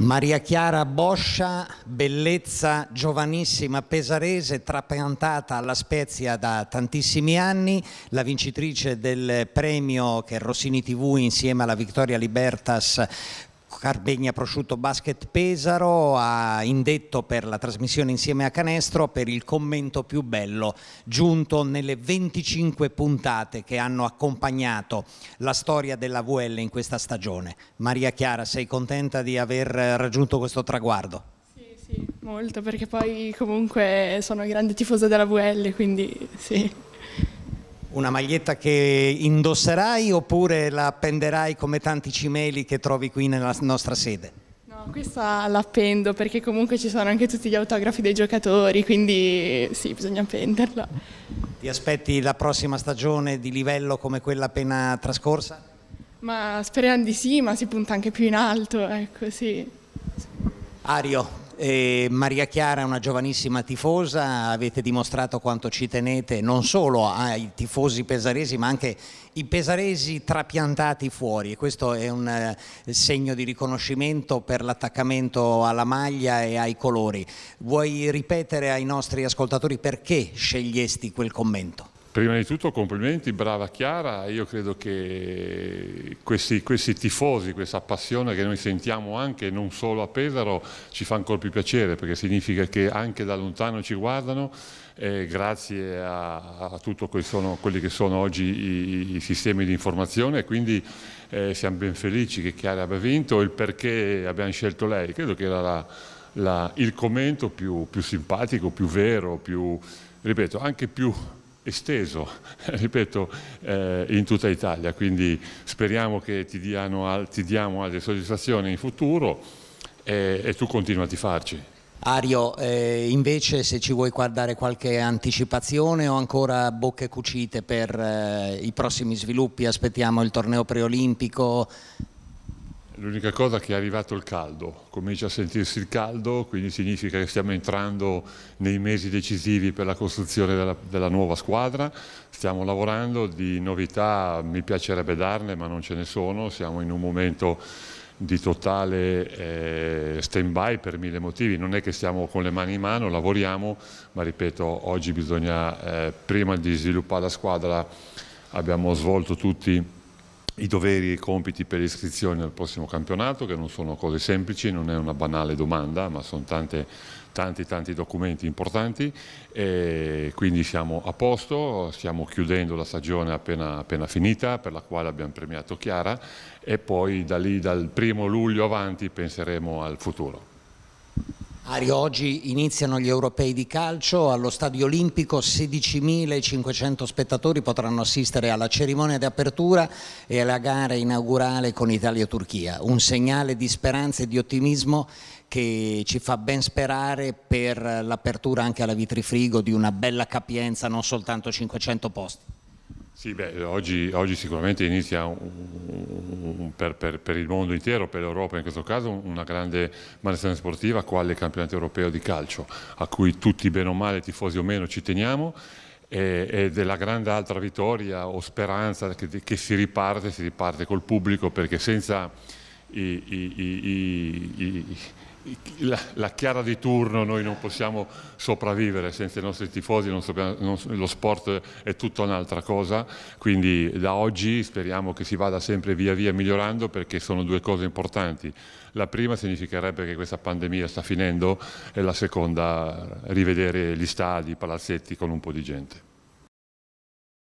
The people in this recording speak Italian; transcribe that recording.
Maria Chiara Boscia, bellezza giovanissima pesarese, trapiantata alla Spezia da tantissimi anni, la vincitrice del premio che Rossini TV insieme alla Vittoria Libertas Carbegna Prosciutto Basket Pesaro ha indetto per la trasmissione insieme a Canestro per il commento più bello giunto nelle 25 puntate che hanno accompagnato la storia della VL in questa stagione. Maria Chiara, sei contenta di aver raggiunto questo traguardo? Sì, sì, molto, perché poi comunque sono grande tifosa della VL, quindi sì una maglietta che indosserai oppure la appenderai come tanti cimeli che trovi qui nella nostra sede? No, questa l'appendo perché comunque ci sono anche tutti gli autografi dei giocatori, quindi sì, bisogna appenderla. Ti aspetti la prossima stagione di livello come quella appena trascorsa? Ma speriamo di sì, ma si punta anche più in alto, ecco sì. Ario, eh, Maria Chiara è una giovanissima tifosa, avete dimostrato quanto ci tenete non solo ai tifosi pesaresi ma anche i pesaresi trapiantati fuori e questo è un eh, segno di riconoscimento per l'attaccamento alla maglia e ai colori. Vuoi ripetere ai nostri ascoltatori perché scegliesti quel commento? Prima di tutto complimenti, brava Chiara, io credo che questi, questi, tifosi, questa passione che noi sentiamo anche non solo a Pesaro ci fa ancora più piacere perché significa che anche da lontano ci guardano eh, grazie a, a tutto quelli, quelli che sono oggi i, i sistemi di informazione quindi eh, siamo ben felici che Chiara abbia vinto e il perché abbiamo scelto lei, credo che era la, la, il commento più, più simpatico, più vero, più, ripeto, anche più esteso, ripeto, eh, in tutta Italia, quindi speriamo che ti, diano, ti diamo altre soddisfazioni in futuro e, e tu continua a farci. Ario, eh, invece se ci vuoi guardare qualche anticipazione o ancora bocche cucite per eh, i prossimi sviluppi, aspettiamo il torneo preolimpico, L'unica cosa che è arrivato il caldo, comincia a sentirsi il caldo, quindi significa che stiamo entrando nei mesi decisivi per la costruzione della, della, nuova squadra, stiamo lavorando, di novità mi piacerebbe darne ma non ce ne sono, siamo in un momento di totale eh, stand by per mille motivi, non è che stiamo con le mani in mano, lavoriamo, ma ripeto oggi bisogna eh, prima di sviluppare la squadra abbiamo svolto tutti i doveri e i compiti per l'iscrizione al prossimo campionato, che non sono cose semplici, non è una banale domanda, ma sono tante, tanti, tanti documenti importanti, e quindi siamo a posto, stiamo chiudendo la stagione appena, appena finita, per la quale abbiamo premiato Chiara, e poi da lì, dal primo luglio avanti, penseremo al futuro. Ario, oggi iniziano gli europei di calcio, allo stadio olimpico 16.500 spettatori potranno assistere alla cerimonia di apertura e alla gara inaugurale con Italia e Turchia, un segnale di speranza e di ottimismo che ci fa ben sperare per l'apertura anche alla Vitrifrigo di una bella capienza, non soltanto 500 posti. Sì, beh, oggi, oggi, sicuramente inizia un, un, per, per, per, il mondo intero, per l'Europa in questo caso, una grande manifestazione sportiva quale il campionato europeo di calcio, a cui tutti bene o male, tifosi o meno, ci teniamo e, e della grande altra vittoria o speranza che, che, si riparte, si riparte col pubblico perché senza i, i, i, i la, la, Chiara di turno noi non possiamo sopravvivere senza i nostri tifosi, sappiamo, non, lo sport è tutta un'altra cosa, quindi da oggi speriamo che si vada sempre via via migliorando perché sono due cose importanti. La prima significherebbe che questa pandemia sta finendo e la seconda rivedere gli stadi, i palazzetti con un po' di gente.